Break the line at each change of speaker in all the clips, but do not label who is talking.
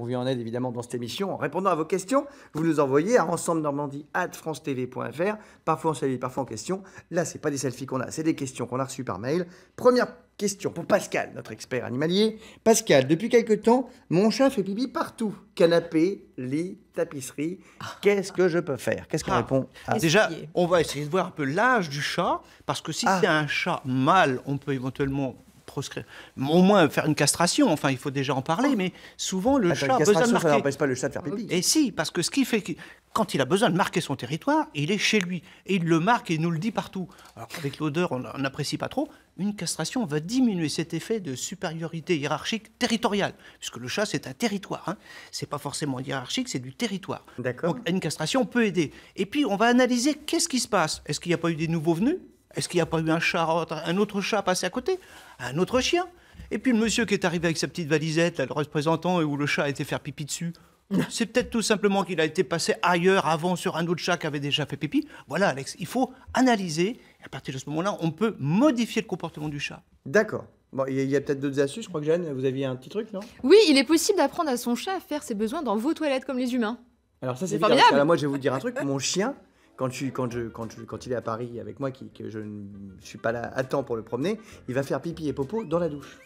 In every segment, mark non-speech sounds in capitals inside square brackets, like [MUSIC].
On en aide évidemment dans cette émission en répondant à vos questions. Vous nous envoyez à ensemble normandie tv.fr. Parfois en selfie, parfois en question. Là, c'est pas des selfies qu'on a, c'est des questions qu'on a reçues par mail. Première question pour Pascal, notre expert animalier. Pascal, depuis quelque temps, mon chat fait pipi partout. Canapé, lit, tapisserie. Qu'est-ce que je peux faire Qu'est-ce qu'on ah, répond Déjà, on va essayer de voir un peu l'âge du chat, parce que si ah. c'est un chat mâle, on peut
éventuellement au moins faire une castration, enfin, il faut déjà en parler, mais souvent le ah, chat a besoin de marquer. Ça n'empêche pas
le chat de faire pipi.
Et si, parce que ce qui fait que quand il a besoin de marquer son territoire, il est chez lui. Et il le marque et il nous le dit partout. Alors qu'avec l'odeur, on n'apprécie pas trop. Une castration va diminuer cet effet de supériorité hiérarchique territoriale, puisque le chat, c'est un territoire. Hein. C'est pas forcément hiérarchique, c'est du territoire. Donc une castration peut aider. Et puis, on va analyser qu'est-ce qui se passe. Est-ce qu'il n'y a pas eu des nouveaux venus est-ce qu'il n'y a pas eu un chat, un autre chat passé à côté Un autre chien Et puis le monsieur qui est arrivé avec sa petite valisette, là, le représentant, et où le chat a été faire pipi dessus. [LAUGHS] C'est peut-être tout simplement qu'il a été passé ailleurs avant sur un autre chat qui avait déjà fait pipi.
Voilà, Alex, il faut analyser. à partir de ce moment-là, on peut modifier le comportement du chat. D'accord. Bon, il y a, peut-être d'autres astuces, je crois que Jeanne, vous aviez un petit truc, non
Oui, il est possible d'apprendre à son chat à faire ses besoins dans vos toilettes comme les humains.
Alors ça c'est formidable. moi je vais vous dire un truc, mon chien, quand, quand, je, quand, quand il est à Paris avec moi, qui, que je ne suis pas là à temps pour le promener, il va faire pipi et popo dans la douche.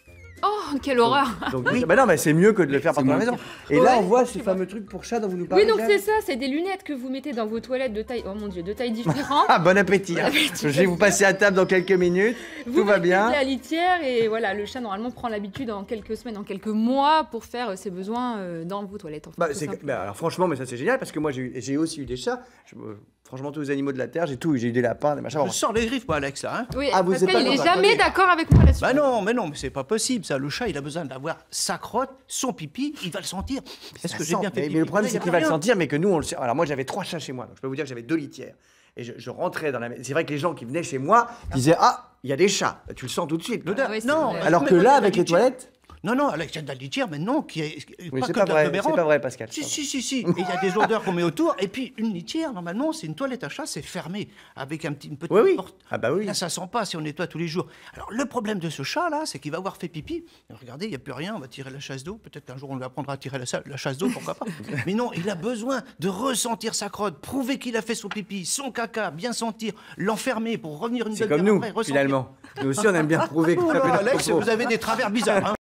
Oh, quelle horreur donc, bah non, mais
c'est mieux que de le faire par la maison. Et là, on voit ce fameux truc pour chat dont vous nous parlez. Oui, donc c'est
ça, c'est des lunettes que vous mettez dans vos toilettes de taille, oh mon dieu,
de taille différente. [LAUGHS] Ah, hein. bon appétit. Je vais vous passer à table dans quelques minutes. Vous Tout va bien. la litière et voilà, le chat normalement prend l'habitude en quelques semaines, en quelques mois pour faire euh, ses besoins euh, dans vos toilettes. Bah, bah, alors franchement, mais ça c'est génial parce que moi j'ai, aussi eu des chats. Je, euh, franchement, tous les animaux de la terre, j'ai tout, j'ai eu des lapins, des machins. Je sors les griffes, moi, Alex, là. Hein. Oui, ah, vous êtes n'est jamais
d'accord avec moi là-dessus. non, mais non, mais c'est pas possible ça le chat, il a besoin d'avoir sa crotte, son pipi, il va le sentir.
Est-ce que j'ai bien fait Mais, le problème, c'est qu'il va le sentir, mais que nous, on le sait. Alors moi, j'avais trois chats chez moi, donc je peux vous dire que j'avais deux litières. Et je, rentrais dans la C'est vrai que les gens qui venaient chez moi disaient Ah, il y a des chats. Tu le sens tout de suite. Ah non, alors que là, avec les toilettes. Non, non, Alexandre litière, mais non, qui est oui, pas est comme la C'est pas vrai, Pascal. Si, si,
si, il y a des odeurs qu'on met autour. Et puis une litière, normalement, c'est une toilette à chat, c'est fermé avec un petit, une petite porte. Ah bah oui. Là, ça sent pas si on nettoie tous les jours. Alors le problème de ce chat là, c'est qu'il va avoir fait pipi. Regardez, il y a plus rien. On va tirer la chasse d'eau. Peut-être qu'un jour on lui apprendra à tirer la, chasse d'eau, pourquoi pas. [LAUGHS] mais non, il a besoin de ressentir sa crotte, prouver qu'il a fait son pipi, son caca, bien sentir, l'enfermer pour revenir une seconde. C'est comme nous, finalement. Nous aussi, on aime bien prouver. Alex, vous avez des travers bizarres. Hein.